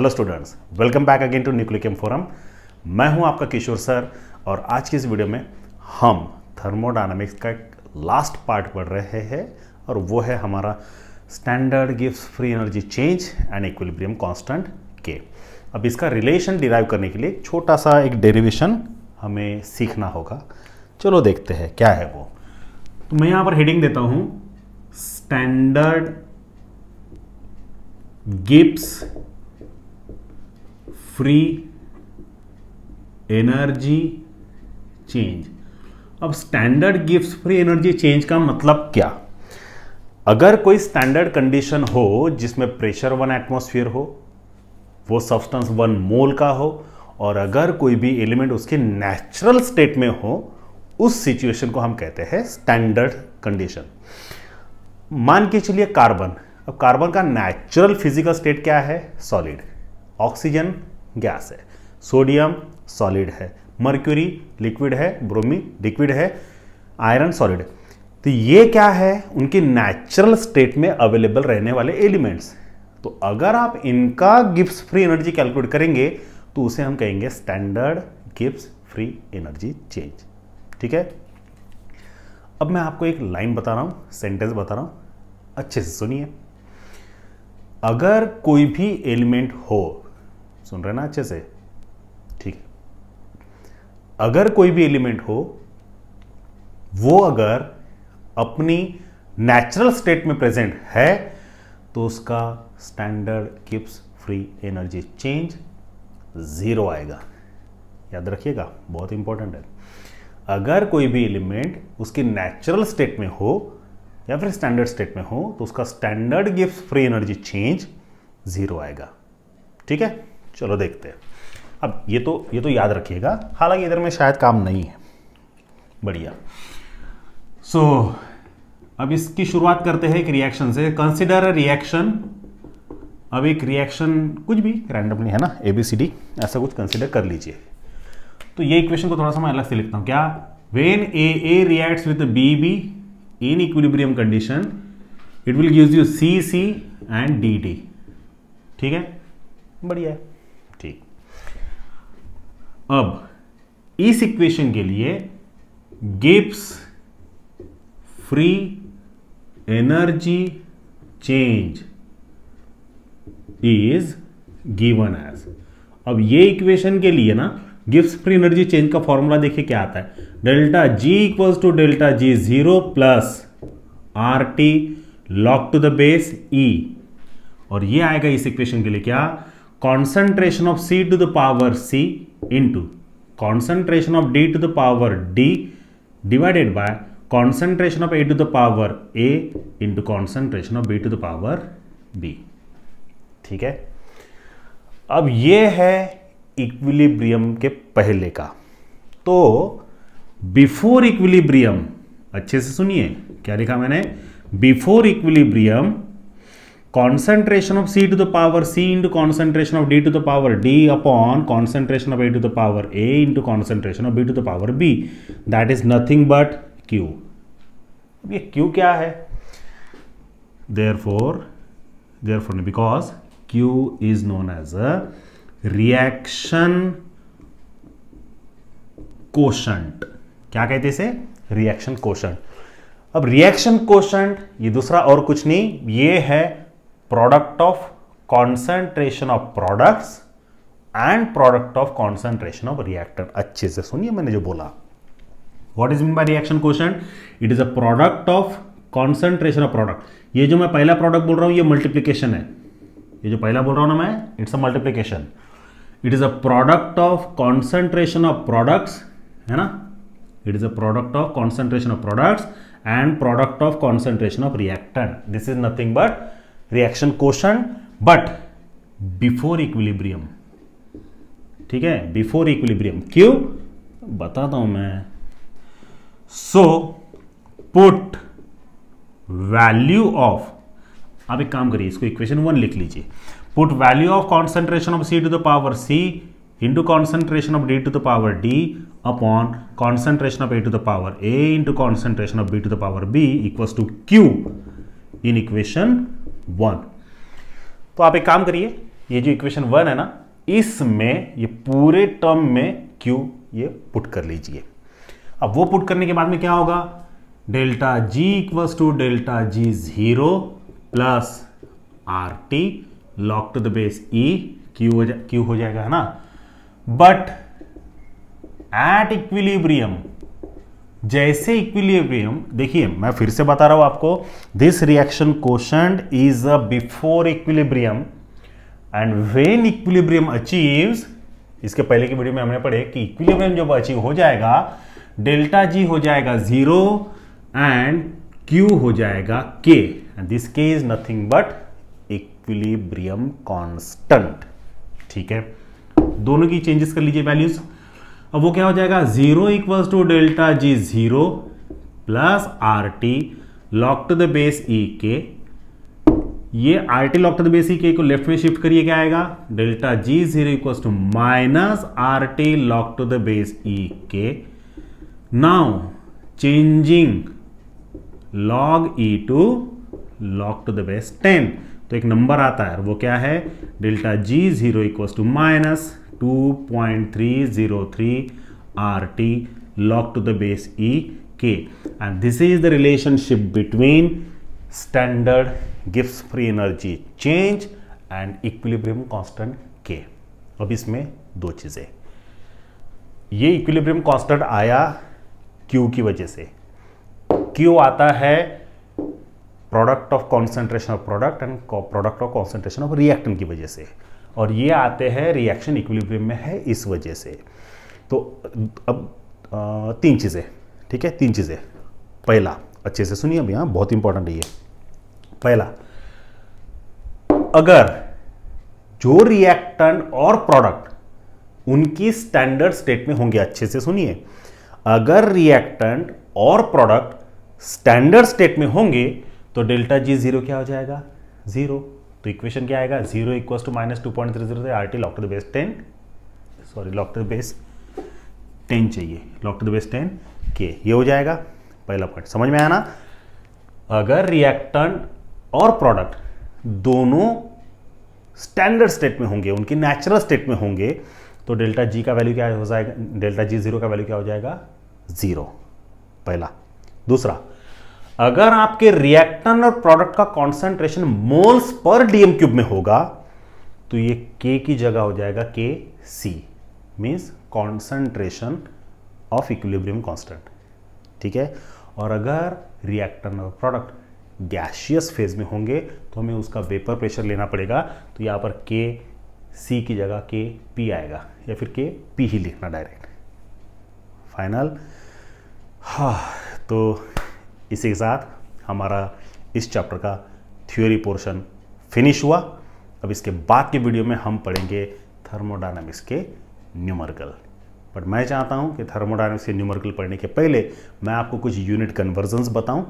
Hello students welcome back again to न्यूक्लिकम forum मैं हूं आपका किशोर सर और आज की इस वीडियो में हम थर्मोडाइनमिक्स का लास्ट पार्ट पढ़ रहे हैं और वो है हमारा स्टैंडर्ड गिव्स free energy change and equilibrium constant के अब इसका रिलेशन डिराइव करने के लिए छोटा सा एक डेरिवेशन हमें सीखना होगा चलो देखते हैं क्या है वो तो मैं यहाँ पर हेडिंग देता हूँ standard Gibbs free energy change अब स्टैंडर्ड गिव्स फ्री एनर्जी चेंज का मतलब क्या अगर कोई स्टैंडर्ड कंडीशन हो जिसमें प्रेशर वन एटमॉस्फेयर हो वो सब्सटेंस वन मोल का हो और अगर कोई भी एलिमेंट उसके नेचुरल स्टेट में हो उस सिचुएशन को हम कहते हैं स्टैंडर्ड कंडीशन मान के चलिए कार्बन अब कार्बन का नेचुरल फिजिकल स्टेट क्या है सॉलिड ऑक्सीजन गैस है सोडियम सॉलिड है मर्क्यूरी लिक्विड है ब्रोमी लिक्विड है आयरन सॉलिड तो ये क्या है उनके नेचुरल स्टेट में अवेलेबल रहने वाले एलिमेंट्स तो अगर आप इनका गिप्स फ्री एनर्जी कैलकुलेट करेंगे तो उसे हम कहेंगे standard Gibbs free energy change ठीक है अब मैं आपको एक लाइन बता रहा हूं सेंटेंस बता रहा हूं अच्छे से सुनिए अगर कोई भी एलिमेंट हो सुन रहे ना अच्छे से ठीक तो है अगर कोई भी एलिमेंट हो वो अगर अपनी नेचुरल स्टेट में प्रेजेंट है तो उसका standard Gibbs free energy change zero आएगा याद रखिएगा बहुत इंपॉर्टेंट है अगर कोई भी एलिमेंट उसकी नेचुरल स्टेट में हो या फिर स्टैंडर्ड स्टेट में हो तो उसका स्टैंडर्ड गिव्स फ्री एनर्जी चेंज ज़ीरो आएगा ठीक है चलो देखते हैं अब ये तो ये तो याद रखिएगा हालांकि इधर में शायद काम नहीं है बढ़िया सो so, अब इसकी शुरुआत करते हैं एक रिएक्शन से कंसिडर अ रिएक्शन अब एक रिएक्शन कुछ भी रैंडमली है ना ए बी सी डी ऐसा कुछ कंसिडर कर लीजिए तो ये इक्वेशन को थोड़ा सा मैं अलग से लिखता हूँ क्या when a A reacts with b B in equilibrium condition it will give you c C and d D ठीक है बढ़िया है अब इस इक्वेशन के लिए Gibbs free energy change is given as अब ये इक्वेशन के लिए ना गिप्स फ्री एनर्जी चेंज का फॉर्मूला देखिए क्या आता है delta G equals to delta G zero plus R T log to the base ई और ये आएगा इस इक्वेशन के लिए क्या concentration of C to the power c into concentration of d to the power d divided by concentration of a to the power a into concentration of b to the power b ठीक है अब ये है equilibrium के पहले का तो before equilibrium अच्छे से सुनिए क्या लिखा मैंने before equilibrium concentration of c to the power c into concentration of d to the power d upon concentration of a to the power a into concentration of b to the power b that is nothing but q अब ये q क्या है therefore therefore because q is known as a reaction quotient क्या कहते इसे reaction quotient अब reaction quotient ये दूसरा और कुछ नहीं ये है product of concentration of products and product of concentration of reactant अच्छे से सुनिए मैंने जो बोला what is mean by reaction quotient it is a product of concentration of product ये जो मैं पहला product बोल रहा हूँ ये multiplication है ये जो पहला बोल रहा हूँ ना मैं it's a multiplication it is a product of concentration of products है ना it is a product of concentration of products and product of concentration of reactant this is nothing but reaction quotient but before equilibrium ठीक है before equilibrium क्यों बताता हूं मैं so put value of आप एक काम करिए इसको इक्वेशन वन लिख लीजिए put value of concentration of C to the power c into concentration of D to the power d upon concentration of A to the power a into concentration of B to the power b equal to Q in equation one तो आप एक काम करिए ये जो equation one है ना इसमें ये पूरे टर्म में क्यू ये पुट कर लीजिए अब वो पुट करने के बाद में क्या होगा delta G equals to delta G zero plus R T log to the base e Q हो जा क्यू हो जाएगा है ना बट एट इक्विलिब्रियम जैसे इक्विलिब्रियम देखिए मैं फिर से बता रहा हूं आपको this reaction quotient is a before equilibrium and when equilibrium achieves इसके पहले की वीडियो में हमने पढ़े कि इक्विलिब्रियम जब अचीव हो जाएगा डेल्टा जी हो जाएगा जीरो एंड क्यू हो जाएगा K and this K is nothing but equilibrium constant ठीक है दोनों की चेंजेस कर लीजिए वैल्यूज अब वो क्या हो जाएगा zero equals to delta G zero plus R T log to the base e K ये R T log to the base e K को लेफ्ट में शिफ्ट करिए क्या आएगा delta G zero equals to minus R T log to the base e K now changing log e to log to the base ten तो एक number आता है वो क्या है delta G zero equals to minus 2.303 RT log to the base E K. And this is the relationship between standard Gibbs free energy change and equilibrium constant K. अब इसमें दो चीज़ें ये इक्विलिब्रियम कांस्टेंट आया Q की वजह से Q आता है product of concentration of product and product of concentration of reactant की वजह से और ये आते हैं रिएक्शन इक्विलिब्रियम में है इस वजह से तो अब तीन चीज़ें ठीक है तीन चीज़ें पहला अच्छे से सुनिए अभी यहाँ बहुत इंपॉर्टेंट है ये पहला अगर जो रिएक्टेंट और प्रोडक्ट उनकी स्टैंडर्ड स्टेट में होंगे अच्छे से सुनिए अगर रिएक्टेंट और प्रोडक्ट स्टैंडर्ड स्टेट में होंगे तो डेल्टा जी जीरो क्या हो जाएगा जीरो तो इक्वेशन क्या आएगा जीरो इक्व to minus two point three zero R T log to the base ten sorry log to the base ten चाहिए log to the base ten K ये हो जाएगा पहला पॉइंट समझ में आया ना अगर रिएक्टेंट और प्रोडक्ट दोनों स्टैंडर्ड स्टेट में होंगे उनके नेचुरल स्टेट में होंगे तो डेल्टा जी का वैल्यू क्या हो जाएगा डेल्टा जी जीरो का वैल्यू क्या हो जाएगा ज़ीरो पहला दूसरा अगर आपके रिएक्टन और प्रोडक्ट का concentration moles per dm cube में होगा तो ये के की जगह हो जाएगा K C means concentration of equilibrium constant ठीक है और अगर रिएक्टन और प्रोडक्ट गैशियस फेज में होंगे तो हमें उसका वेपर प्रेशर लेना पड़ेगा तो यहाँ पर के सी की जगह के पी आएगा या फिर के पी ही लिखना डायरेक्ट फाइनल हाँ तो इसी के साथ हमारा इस चैप्टर का थ्योरी पोर्शन फिनिश हुआ अब इसके बाद के वीडियो में हम पढ़ेंगे थर्मोडायनामिक्स के न्यूमरिकल बट मैं चाहता हूं कि थर्मोडायनामिक्स के न्यूमरिकल पढ़ने के पहले मैं आपको कुछ यूनिट कन्वर्जन्स बताऊं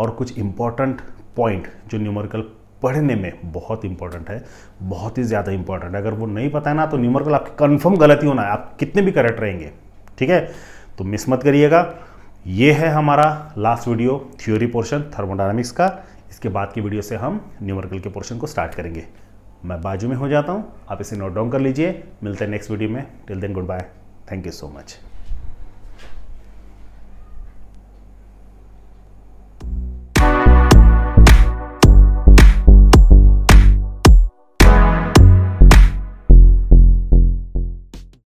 और कुछ इंपॉर्टेंट पॉइंट जो न्यूमरिकल पढ़ने में बहुत इंपॉर्टेंट है बहुत ही ज़्यादा इंपॉर्टेंट है अगर वो नहीं पता है ना तो न्यूमरिकल आपकी कन्फर्म गलती होना है आप कितने भी करेक्ट रहेंगे ठीक है तो मिस मत करिएगा ये है हमारा last video theory portion thermodynamics का इसके बाद की वीडियो से हम न्यूमरिकल के पोर्शन को स्टार्ट करेंगे मैं बाजू में हो जाता हूँ आप इसे नोट डाउन कर लीजिए मिलते हैं नेक्स्ट वीडियो में till then good bye thank you so much